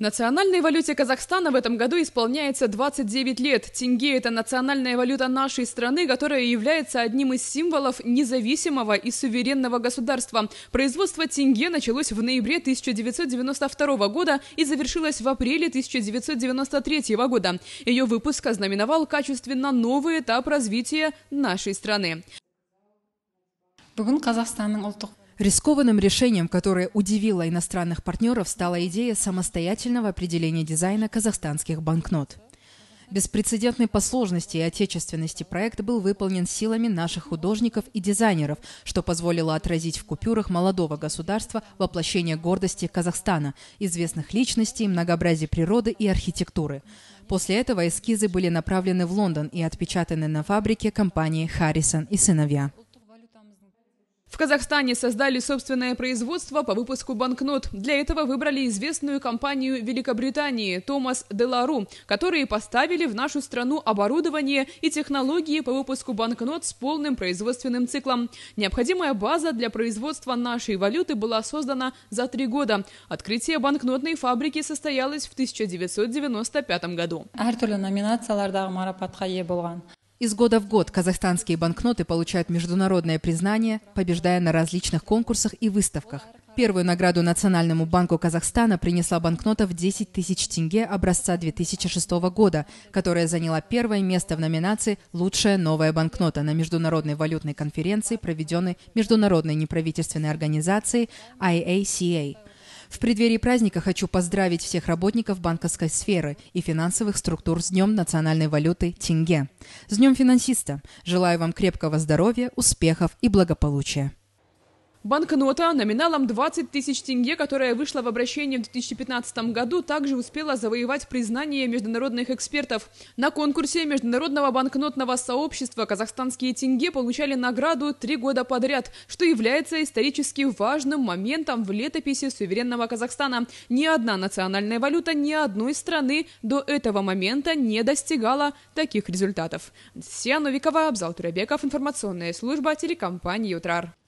Национальной валюте Казахстана в этом году исполняется 29 лет. Тенге – это национальная валюта нашей страны, которая является одним из символов независимого и суверенного государства. Производство тенге началось в ноябре 1992 года и завершилось в апреле 1993 года. Ее выпуск ознаменовал качественно новый этап развития нашей страны. Бүгін Қазақстанның ұлттық Рискованным решением, которое удивило иностранных партнеров, стала идея самостоятельного определения дизайна казахстанских банкнот. Беспрецедентный по сложности и отечественности проект был выполнен силами наших художников и дизайнеров, что позволило отразить в купюрах молодого государства воплощение гордости Казахстана, известных личностей, многообразия природы и архитектуры. После этого эскизы были направлены в Лондон и отпечатаны на фабрике компании «Харрисон и сыновья». В Казахстане создали собственное производство по выпуску банкнот. Для этого выбрали известную компанию Великобритании Томас Делару, которые поставили в нашу страну оборудование и технологии по выпуску банкнот с полным производственным циклом. Необходимая база для производства нашей валюты была создана за три года. Открытие банкнотной фабрики состоялось в 1995 году. Из года в год казахстанские банкноты получают международное признание, побеждая на различных конкурсах и выставках. Первую награду Национальному банку Казахстана принесла банкнота в 10 тысяч тенге образца 2006 года, которая заняла первое место в номинации «Лучшая новая банкнота» на международной валютной конференции, проведенной международной неправительственной организацией IACA. В преддверии праздника хочу поздравить всех работников банковской сферы и финансовых структур с Днем национальной валюты тенге. С Днем финансиста! Желаю вам крепкого здоровья, успехов и благополучия! Банкнота номиналом 20 тысяч тенге, которая вышла в обращение в 2015 году, также успела завоевать признание международных экспертов. На конкурсе Международного банкнотного сообщества казахстанские тенге получали награду три года подряд, что является исторически важным моментом в летописи суверенного Казахстана. Ни одна национальная валюта ни одной страны до этого момента не достигала таких результатов. Сия Новикова, Абзал Турабеков, информационная служба телекомпании «Утрар».